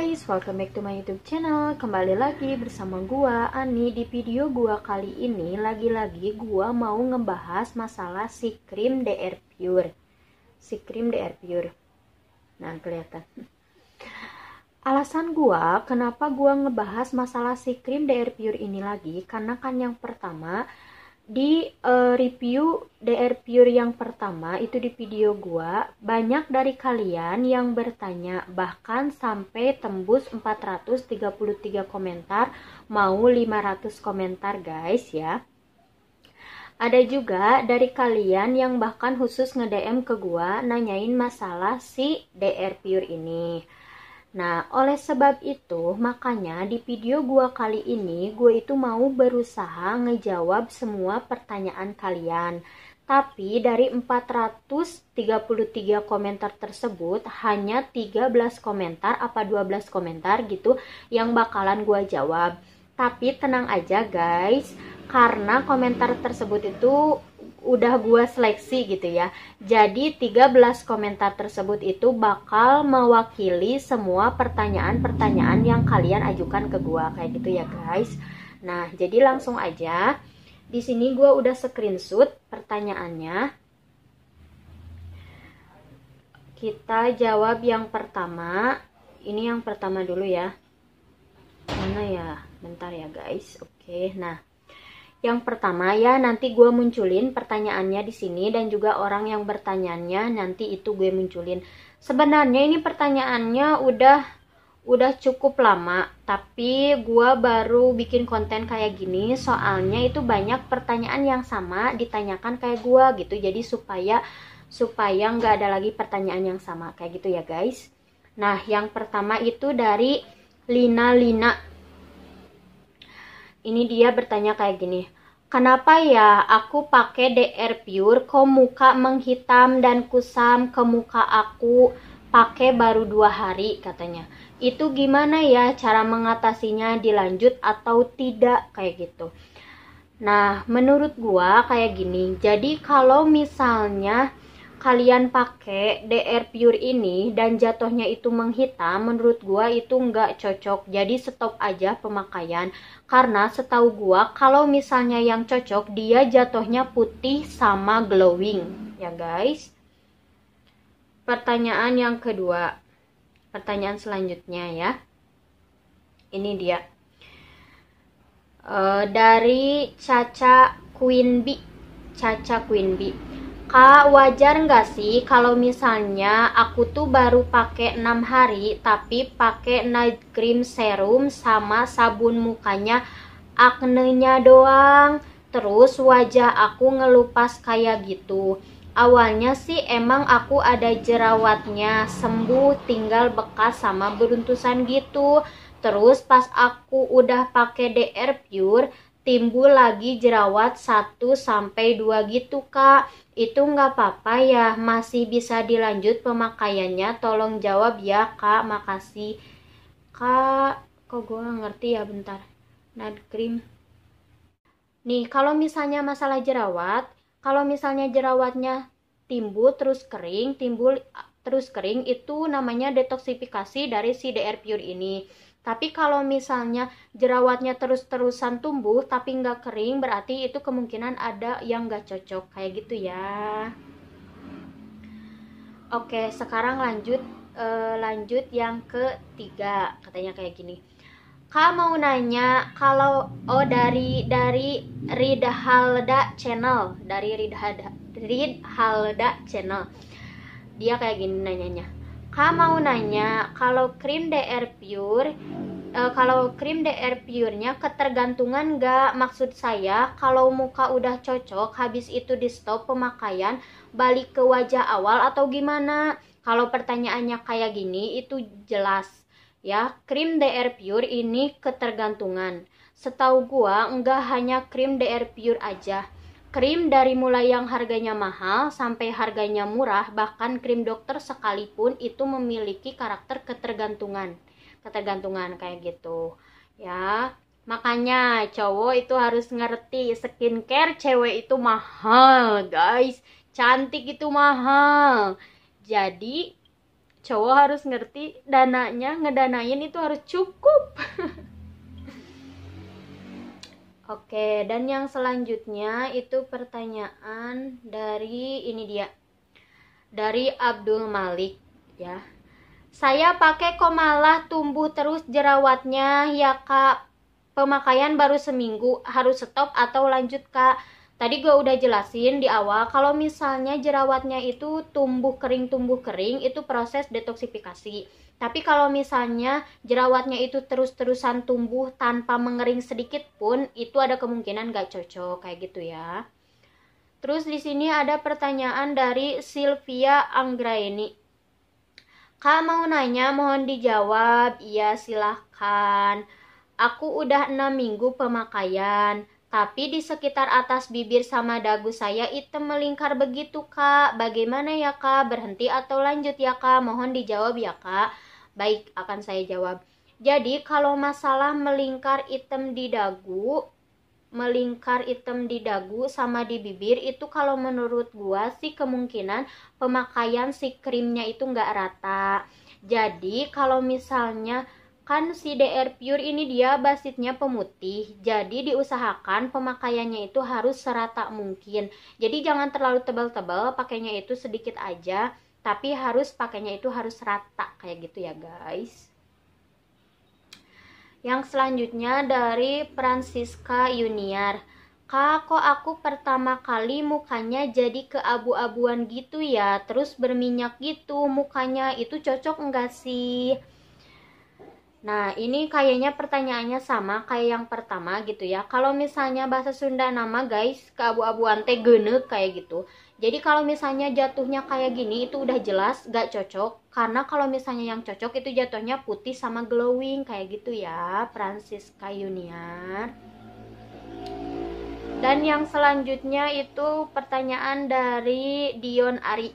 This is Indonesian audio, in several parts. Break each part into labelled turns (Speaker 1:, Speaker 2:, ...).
Speaker 1: guys, welcome back to my youtube channel Kembali lagi bersama gua Ani Di video gua kali ini Lagi-lagi gua mau ngebahas Masalah si krim DR Pure Si krim DR Pure Nah kelihatan Alasan gua Kenapa gua ngebahas masalah si krim DR Pure ini lagi Karena kan yang pertama di uh, review DR Pure yang pertama itu di video gua banyak dari kalian yang bertanya bahkan sampai tembus 433 komentar mau 500 komentar guys ya ada juga dari kalian yang bahkan khusus nge-DM ke gua nanyain masalah si DR Pure ini Nah, oleh sebab itu, makanya di video gua kali ini, gue itu mau berusaha ngejawab semua pertanyaan kalian. Tapi dari 433 komentar tersebut hanya 13 komentar apa 12 komentar gitu yang bakalan gue jawab. Tapi tenang aja guys, karena komentar tersebut itu udah gua seleksi gitu ya. Jadi 13 komentar tersebut itu bakal mewakili semua pertanyaan-pertanyaan yang kalian ajukan ke gua kayak gitu ya guys. Nah jadi langsung aja. Di sini gua udah screenshot pertanyaannya. Kita jawab yang pertama. Ini yang pertama dulu ya. Mana ya? Bentar ya guys. Oke, nah yang pertama ya nanti gue munculin pertanyaannya di sini dan juga orang yang bertanyaannya nanti itu gue munculin. Sebenarnya ini pertanyaannya udah udah cukup lama tapi gue baru bikin konten kayak gini soalnya itu banyak pertanyaan yang sama ditanyakan kayak gue gitu jadi supaya supaya nggak ada lagi pertanyaan yang sama kayak gitu ya guys. Nah yang pertama itu dari Lina Lina ini dia bertanya kayak gini. Kenapa ya aku pakai DR Pure kok muka menghitam dan kusam ke muka aku pakai baru dua hari katanya. Itu gimana ya cara mengatasinya dilanjut atau tidak kayak gitu. Nah, menurut gua kayak gini. Jadi kalau misalnya kalian pakai DR Pure ini dan jatuhnya itu menghitam, menurut gua itu nggak cocok. Jadi stop aja pemakaian. Karena setahu gua kalau misalnya yang cocok dia jatuhnya putih sama glowing, ya guys. Pertanyaan yang kedua. Pertanyaan selanjutnya ya. Ini dia. Uh, dari Caca Queen Bee. Caca Queen Bee Kak, wajar nggak sih kalau misalnya aku tuh baru pakai 6 hari tapi pakai night cream serum sama sabun mukanya aknenya doang. Terus wajah aku ngelupas kayak gitu. Awalnya sih emang aku ada jerawatnya, sembuh tinggal bekas sama beruntusan gitu. Terus pas aku udah pakai DR Pure timbul lagi jerawat 1 sampai 2 gitu kak itu nggak apa-apa ya masih bisa dilanjut pemakaiannya tolong jawab ya kak makasih kak kok gue ngerti ya bentar nad cream nih kalau misalnya masalah jerawat kalau misalnya jerawatnya timbul terus kering timbul terus kering itu namanya detoksifikasi dari si DR Pure ini tapi kalau misalnya jerawatnya terus-terusan tumbuh tapi nggak kering, berarti itu kemungkinan ada yang nggak cocok kayak gitu ya. Oke, sekarang lanjut eh, lanjut yang ketiga katanya kayak gini. Kak mau nanya kalau oh dari dari Ridhalda channel dari Ridhalda Ridhalda channel dia kayak gini nanyanya Kak mau nanya, kalau krim DR Pure, e, kalau krim DR Pure-nya ketergantungan gak Maksud saya, kalau muka udah cocok, habis itu di stop pemakaian, balik ke wajah awal atau gimana? Kalau pertanyaannya kayak gini, itu jelas. Ya, krim DR Pure ini ketergantungan. Setahu gua, nggak hanya krim DR Pure aja Krim dari mulai yang harganya mahal sampai harganya murah, bahkan krim dokter sekalipun itu memiliki karakter ketergantungan. Ketergantungan kayak gitu. Ya, makanya cowok itu harus ngerti skincare cewek itu mahal, guys. Cantik itu mahal. Jadi cowok harus ngerti dananya ngedanain itu harus cukup. Oke, dan yang selanjutnya itu pertanyaan dari ini dia. Dari Abdul Malik ya. Saya pakai kok malah tumbuh terus jerawatnya ya Kak. Pemakaian baru seminggu harus stop atau lanjut Kak? Tadi gue udah jelasin di awal kalau misalnya jerawatnya itu tumbuh kering tumbuh kering itu proses detoksifikasi tapi kalau misalnya jerawatnya itu terus-terusan tumbuh tanpa mengering sedikit pun, itu ada kemungkinan gak cocok kayak gitu ya. Terus di sini ada pertanyaan dari Sylvia Anggraini. Kak mau nanya, mohon dijawab. Iya, silahkan. Aku udah 6 minggu pemakaian, tapi di sekitar atas bibir sama dagu saya itu melingkar begitu, Kak. Bagaimana ya, Kak? Berhenti atau lanjut ya, Kak? Mohon dijawab ya, Kak. Baik, akan saya jawab. Jadi kalau masalah melingkar item di dagu, melingkar item di dagu sama di bibir itu kalau menurut gua sih kemungkinan pemakaian si krimnya itu nggak rata. Jadi kalau misalnya kan si DR Pure ini dia basisnya pemutih, jadi diusahakan pemakaiannya itu harus serata mungkin. Jadi jangan terlalu tebal-tebal, pakainya itu sedikit aja tapi harus pakainya itu harus rata kayak gitu ya guys yang selanjutnya dari Francisca Yuniar Kak, kok aku pertama kali mukanya jadi keabu-abuan gitu ya, terus berminyak gitu mukanya, itu cocok enggak sih? Nah, ini kayaknya pertanyaannya sama kayak yang pertama gitu ya. Kalau misalnya bahasa Sunda nama guys, keabu-abuan teh genek kayak gitu. Jadi kalau misalnya jatuhnya kayak gini itu udah jelas gak cocok karena kalau misalnya yang cocok itu jatuhnya putih sama glowing kayak gitu ya Francisca Yuniar. Dan yang selanjutnya itu pertanyaan dari Dion Ari.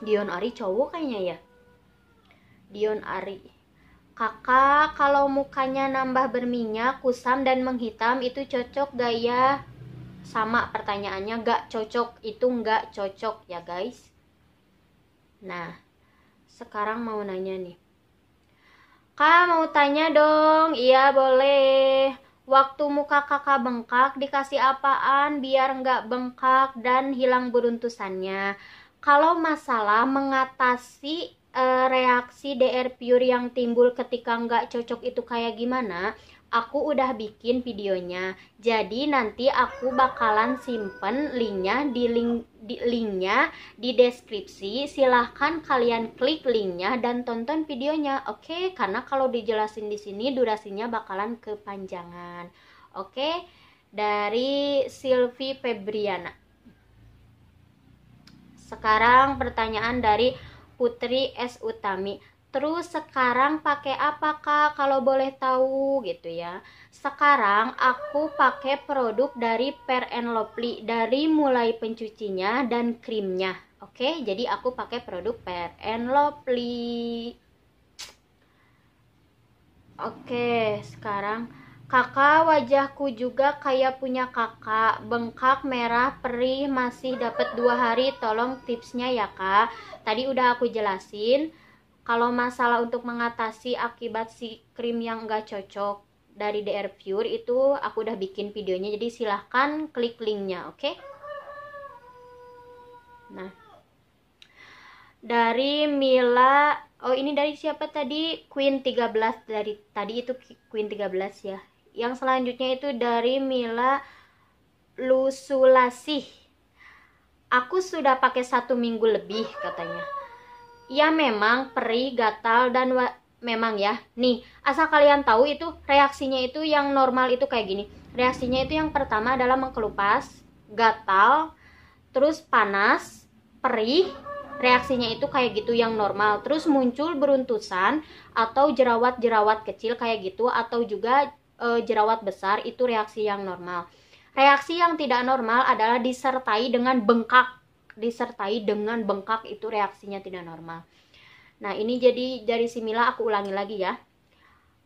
Speaker 1: Dion Ari cowok kayaknya ya. Dion Ari. Kakak, kalau mukanya nambah berminyak, kusam dan menghitam itu cocok gak ya? sama pertanyaannya gak cocok itu gak cocok ya guys nah sekarang mau nanya nih Kak mau tanya dong, iya boleh Waktu muka kakak bengkak dikasih apaan biar nggak bengkak dan hilang beruntusannya Kalau masalah mengatasi e, reaksi DR pure yang timbul ketika gak cocok itu kayak gimana aku udah bikin videonya. Jadi nanti aku bakalan simpen linknya di link di linknya di deskripsi. Silahkan kalian klik linknya dan tonton videonya, oke? Okay? Karena kalau dijelasin di sini durasinya bakalan kepanjangan, oke? Okay? Dari Silvi Febriana. Sekarang pertanyaan dari Putri S Utami Terus sekarang pakai apa kak? Kalau boleh tahu gitu ya. Sekarang aku pakai produk dari Per and Lovely dari mulai pencucinya dan krimnya. Oke, jadi aku pakai produk Per and Lovely. Oke, sekarang kakak wajahku juga kayak punya kakak bengkak merah perih masih dapat dua hari tolong tipsnya ya kak tadi udah aku jelasin kalau masalah untuk mengatasi akibat si krim yang nggak cocok dari DR Pure itu aku udah bikin videonya jadi silahkan klik linknya oke okay? nah dari Mila oh ini dari siapa tadi Queen 13 dari tadi itu Queen 13 ya yang selanjutnya itu dari Mila Lusulasih aku sudah pakai satu minggu lebih katanya Ya memang perih, gatal dan memang ya. Nih, asal kalian tahu itu reaksinya itu yang normal itu kayak gini. Reaksinya itu yang pertama adalah mengkelupas, gatal, terus panas, perih. Reaksinya itu kayak gitu yang normal. Terus muncul beruntusan atau jerawat-jerawat kecil kayak gitu atau juga e, jerawat besar itu reaksi yang normal. Reaksi yang tidak normal adalah disertai dengan bengkak disertai dengan bengkak itu reaksinya tidak normal. Nah ini jadi dari si aku ulangi lagi ya.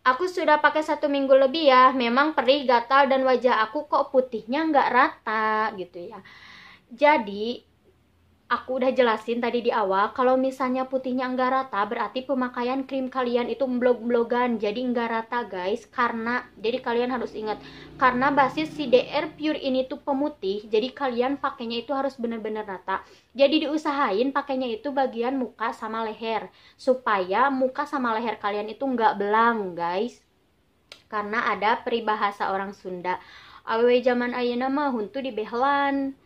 Speaker 1: Aku sudah pakai satu minggu lebih ya, memang perih, gatal, dan wajah aku kok putihnya nggak rata gitu ya. Jadi Aku udah jelasin tadi di awal, kalau misalnya putihnya enggak rata, berarti pemakaian krim kalian itu blog-blogan, jadi enggak rata guys, karena, jadi kalian harus ingat, karena basis si DR Pure ini tuh pemutih, jadi kalian pakainya itu harus bener-bener rata. Jadi diusahain pakainya itu bagian muka sama leher, supaya muka sama leher kalian itu enggak belang guys, karena ada peribahasa orang Sunda, awe zaman ayana mah huntu di behelan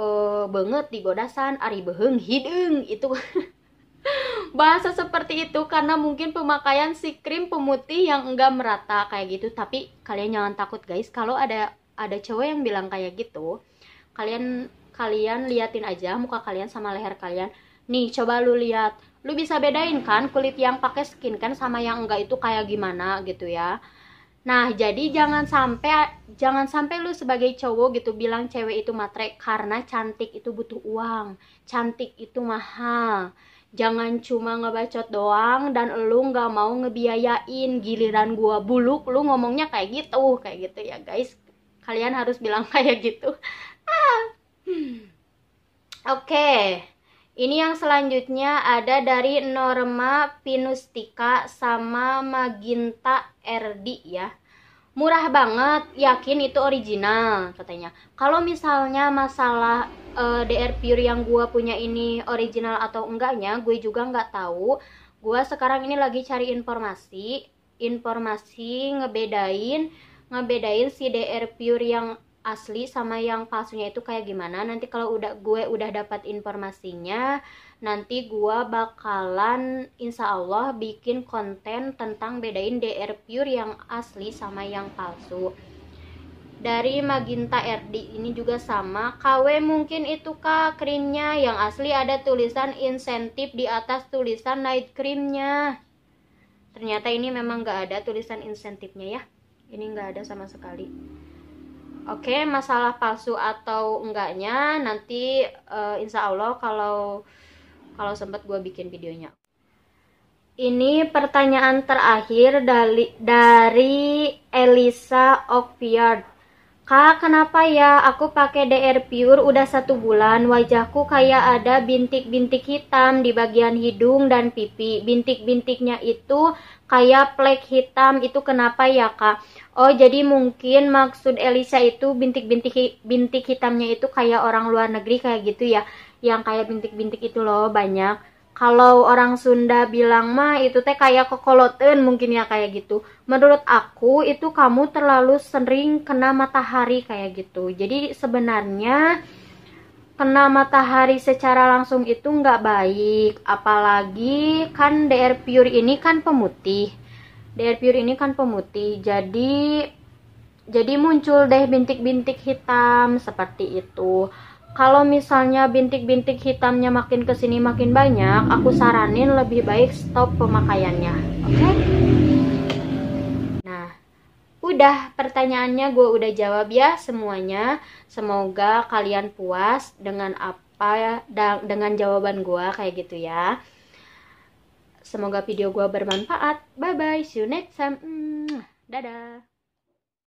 Speaker 1: uh, banget di godasan Ari beheng hidung itu bahasa seperti itu karena mungkin pemakaian si krim pemutih yang enggak merata kayak gitu tapi kalian jangan takut guys kalau ada ada cowok yang bilang kayak gitu kalian kalian liatin aja muka kalian sama leher kalian nih coba lu lihat lu bisa bedain kan kulit yang pakai skin kan sama yang enggak itu kayak gimana gitu ya Nah, jadi jangan sampai jangan sampai lu sebagai cowok gitu bilang cewek itu matre karena cantik itu butuh uang, cantik itu mahal. Jangan cuma ngebacot doang dan lu nggak mau ngebiayain giliran gua buluk, lu ngomongnya kayak gitu, kayak gitu ya guys. Kalian harus bilang kayak gitu. ah. Hmm. Oke. Okay. Ini yang selanjutnya ada dari Norma Pinustika sama Maginta RD, ya. Murah banget, yakin itu original katanya. Kalau misalnya masalah uh, eh, DR Pure yang gue punya ini original atau enggaknya, gue juga nggak tahu. Gue sekarang ini lagi cari informasi, informasi ngebedain ngebedain si DR Pure yang asli sama yang palsunya itu kayak gimana nanti kalau udah gue udah dapat informasinya nanti gue bakalan insya Allah bikin konten tentang bedain DR Pure yang asli sama yang palsu dari Maginta RD ini juga sama KW mungkin itu kak krimnya yang asli ada tulisan insentif di atas tulisan night creamnya ternyata ini memang gak ada tulisan insentifnya ya ini gak ada sama sekali Oke, okay, masalah palsu atau enggaknya nanti uh, insya Allah kalau kalau sempat gue bikin videonya. Ini pertanyaan terakhir dari dari Elisa Oviard. Kak, kenapa ya aku pakai DR Pure udah satu bulan, wajahku kayak ada bintik-bintik hitam di bagian hidung dan pipi. Bintik-bintiknya itu kayak plek hitam itu kenapa ya kak oh jadi mungkin maksud Elisa itu bintik-bintik bintik hitamnya itu kayak orang luar negeri kayak gitu ya yang kayak bintik-bintik itu loh banyak kalau orang Sunda bilang mah itu teh kayak kokoloten mungkin ya kayak gitu. Menurut aku itu kamu terlalu sering kena matahari kayak gitu. Jadi sebenarnya kena matahari secara langsung itu nggak baik apalagi kan DR Pure ini kan pemutih DR Pure ini kan pemutih jadi jadi muncul deh bintik-bintik hitam seperti itu kalau misalnya bintik-bintik hitamnya makin kesini makin banyak aku saranin lebih baik stop pemakaiannya oke okay? udah pertanyaannya gue udah jawab ya semuanya. Semoga kalian puas dengan apa dengan jawaban gue kayak gitu ya. Semoga video gue bermanfaat. Bye bye, see you next time. Mm, dadah.